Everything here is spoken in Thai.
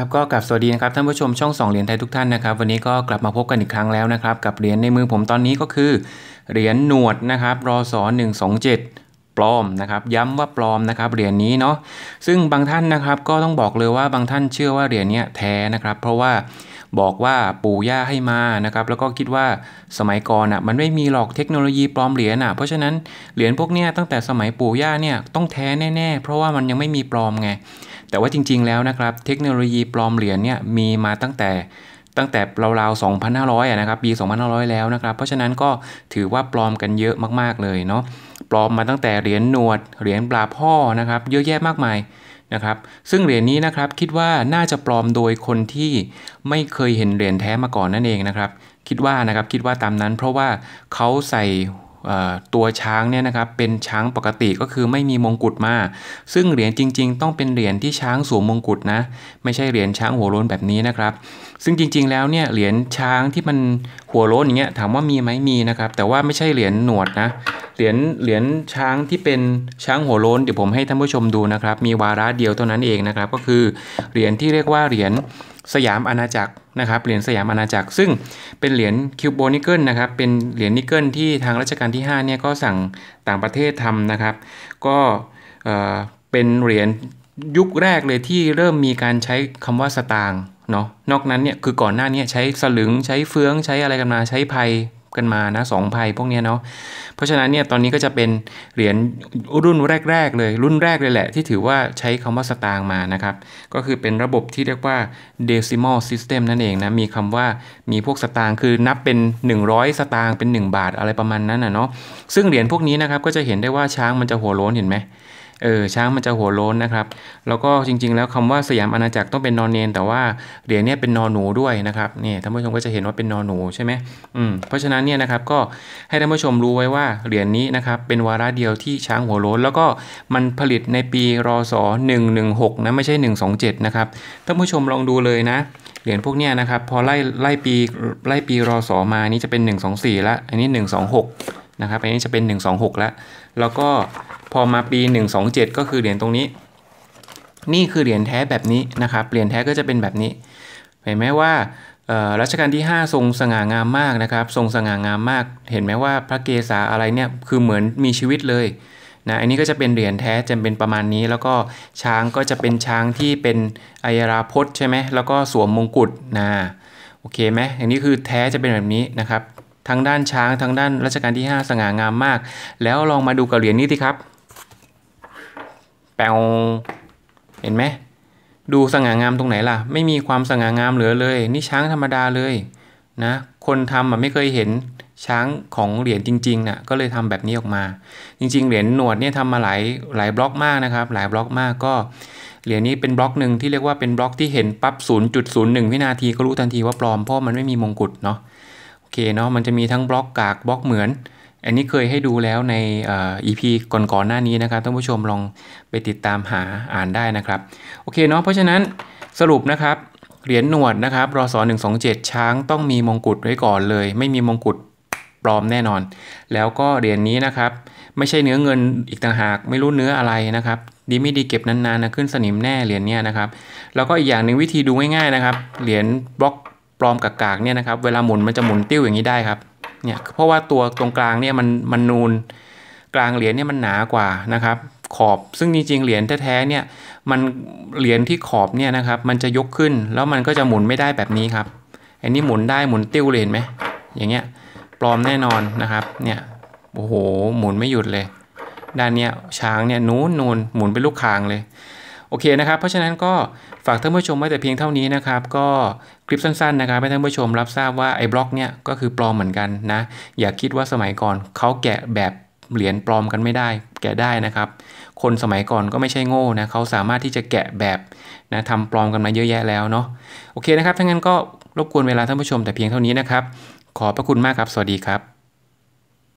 ครับก็กลับสวัสดีนะครับท่านผู้ชมช่องสองเหรียญไทยทุกท่านนะครับวันนี้ก็กลับมาพบกันอีกครั้งแล้วนะครับ กับเหรียญในมือผมตอนนี้ก็คือ เหรียญหนวดนะครับรอสองเจ็ดปลอมนะครับย้ำว่าปลอมนะครับเหรียญนี้เนาะซึ่งบางท่านนะครับก็ต้องบอกเลยว่าบางท่านเชื่อว่าเหรียญนี้แท้นะครับ เพราะว่าบอกว่าปู่ย่าให้มานะครับแล้วก็คิดว่าสมัยก่อนอ่ะมันไม่มีหรอกเทคโนโลยีปลอมเหรียญอ่ะเพราะฉะนั้นเหรียญพวกเนี้ยตั้งแต่สมัยปู่ย่าเนี่ยต้องแท้แน่ๆเพราะว่ามันยังไม่มีปลอมไงแต่ว่าจริงๆแล้วนะครับเทคโนโลยีปลอมเหรียญเนี่ยมีมาตั้งแต่ตั้งแต่ราวๆ2,500นะครับปี2,500แล้วนะครับเพราะฉะนั้นก็ถือว่าปลอมกันเยอะมากๆเลยเนาะปลอมมาตั้งแต่เหรียญหนวดเหรียญปลาพ่อนะครับเยอะแยะมากมายะครับซึ่งเหรียญนี้นะครับคิดว่าน่าจะปลอมโดยคนที่ไม่เคยเห็นเหรียญแท้มาก่อนนั่นเองนะครับ คิดว่านะครับคิดว่าตามนั้น เพราะว่าเขาใส่ตัวช้างเนี่ยนะครับเป็นช้างปกติก็คือไม่มีมงกุฎมาซึ่งเหรียญจริงๆ ต้องเป็นเหรียญที่ช้างสวมมงกุฎนะไม่ใช่เหรียญช้างหัวโล้นแบบนี้นะครับ ซึ่งจริงๆ แล้วเนี่ยเหรียญช้างที่มันหัวโล้นอย่างเงี้ยถามว่ามีไหมมีนะครับ แต่ว่าไม่ใช่เหรียญหนวดนะเหรียญเหรียญช้างที่เป็นช้างหัวโล้นเดี๋ยวผมให้ท่านผู้ชมดูนะครับมีวาระเดียวเท่านั้นเองนะครับก็คือเหรียญที่เรียกว่าเหรียญสยามอาณาจักรนะครับเหรียญสยามอาณาจักร ซึ่งเป็นเหรียญคิวโบนิเกิลนะครับเป็นเหรียญนิกเกิลที่ทางรัชกาลที่5เนี่ยก็สั่งต่างประเทศทำนะครับก็เป็นเหรียญยุคแรกเลยที่เริ่มมีการใช้คำว่าสตางค์เนาะนอกนั้นเนี่ยคือก่อนหน้านี้ใช้สลึงใช้เฟืองใช้อะไรกันมาใช้ไพกันมานะสองภัยพวกนี้เนาะเพราะฉะนั้นเนี่ยตอนนี้ก็จะเป็นเหรียญรุ่นแรกๆเลย รุ่นแรกเลยแหละ ที่ถือว่าใช้คำว่าสตางค์มานะครับก็คือเป็นระบบที่เรียกว่า decimal system นั่นเองนะมีคำว่ามีพวกสตางค์คือนับเป็น 100 สตางค์เป็น 1 บาทอะไรประมาณนั้นนะเนาะซึ่งเหรียญพวกนี้นะครับก็จะเห็นได้ว่าช้างมันจะหัวโล้นเห็นไหมเออช้างมันจะหัวโล้นนะครับแล้วก็จริงๆแล้วคำว่าสยามอาณาจักรต้องเป็นนอนเนนแต่ว่าเหรียญเนี่ยเป็นนอนหนูด้วยนะครับนี่ท่านผู้ชมก็จะเห็นว่าเป็นนอนหนูใช่ไหมอืมเพราะฉะนั้นเนี่ยนะครับก็ให้ท่านผู้ชมรู้ไว้ว่าเหรียญนี้นะครับเป็นวาระเดียวที่ช้างหัวโล้นแล้วก็มันผลิตในปีรศ116นะไม่ใช่ 127นะครับท่านผู้ชมลองดูเลยนะ เหรียญพวกเนี้ยนะครับพอไล่ไล่ปีไล่ปีรอสมานี้จะเป็น1 2 4ละอันนี้1 2 6นะครับอันนี้จะเป็น1 2 6ละแล้วก็พอมาปี 127 ก็คือเหรียญตรงนี้ นี่คือเหรียญแท้แบบนี้นะครับเหรียญแท้ก็จะเป็นแบบนี้ เห็นไหมว่ารัชกาลที่ 5 ทรงสง่างามมากนะครับ ทรงสง่างามมาก เห็นไหมว่าพระเกศาอะไรเนี่ย คือเหมือนมีชีวิตเลย นะ อันนี้ก็จะเป็นเหรียญแท้จะเป็นประมาณนี้ แล้วก็ช้างก็จะเป็นช้างที่เป็นอัยราพจน์ใช่ไหมแล้วก็สวมมงกุฎนะ โอเคไหมอย่างนี้คือแท้จะเป็นแบบนี้นะครับทั้งด้านช้างทั้งด้านรัชกาลที่ 5 สง่างามมาก แล้วลองมาดูกับเหรียญนี้สิครับแปลเห็นไหมดูสง่างามตรงไหนล่ะไม่มีความสง่างามเหลือเลย นี่ช้างธรรมดาเลยนะคนทำอ่ะไม่เคยเห็นช้างของเหรียญจริงๆนะ่ะก็เลยทำแบบนี้ออกมา จริง ๆ เหรียญหนวดเนี่ยทำมาหลายหลายบล็อกมากนะครับ หลายบล็อกมากก็เหรียญนี้เป็นบล็อกหนึ่งที่เรียกว่าเป็นบล็อกที่เห็นปั๊บ0.01 วินาทีก็รู้ทันทีว่าปลอมเพราะมันไม่มีมงกุฎเนาะโอเคเนาะมันจะมีทั้งบล็อกกากบล็อกเหมือนอันนี้เคยให้ดูแล้วในอีพีก่อนๆ หน้านี้นะครับ ท่านผู้ชมลองไปติดตามหาอ่านได้นะครับ โอเคเนาะ เพราะฉะนั้นสรุปนะครับเหรียญหนวดนะครับรอสอ127 ช้างต้องมีมงกุฎไว้ก่อนเลย ไม่มีมงกุฎปลอมแน่นอน แล้วก็ เหรียญนนี้นะครับไม่ใช่เนื้อเงินอีกต่างหากไม่รู้เนื้ออะไรนะครับดีไม่ดีเก็บนานๆนะขึ้นสนิมแน่เหรียญเนี้ยนะครับแล้วก็อีกอย่างหนึ่งวิธีดูง่ายๆนะครับเหรียญบล็อกปลอมกากๆเนี่ยนะครับเวลาหมุนมันจะหมุนติ้วอย่างนี้ได้ครับเนี่ย เพราะว่าตัวตรงกลางเนี่ยมันมันนูนกลางเหรียญเนี่ยมันหนากว่านะครับ ขอบซึ่งจริงๆเหรียญแท้ๆเนี่ยมันเหรียญที่ขอบเนี่ยนะครับมันจะยกขึ้นแล้วมันก็จะหมุนไม่ได้แบบนี้ครับอันนี้หมุนได้หมุนติ้วเลยเห็นไหมอย่างเงี้ยปลอมแน่นอนนะครับเนี่ยโอ้โหหมุนไม่หยุดเลย ด้านเนี้ยช้างเนี่ยนูนนูนหมุนเป็นลูกคางเลยโอเคนะครับ เพราะฉะนั้นก็ฝากท่านผู้ชมไว้แต่เพียงเท่านี้นะครับ ก็คลิปสั้นๆนะครับให้ท่านผู้ชม รับทราบว่าไอ้บล็อกเนี่ยก็คือปลอมเหมือนกันนะ อย่าคิดว่าสมัยก่อนเขาแกะแบบเหรียญปลอมกันไม่ได้ แกะได้นะครับ คนสมัยก่อนก็ไม่ใช่โง่นะเขาสามารถที่จะแกะแบบนะทำปลอมกันมาเยอะแยะแล้วเนาะ โอเคนะครับ ถ้างั้นก็รบกวนเวลาท่านผู้ชม แต่เพียงเท่านี้นะครับ ขอพระคุณมากครับ สวัสดีครับ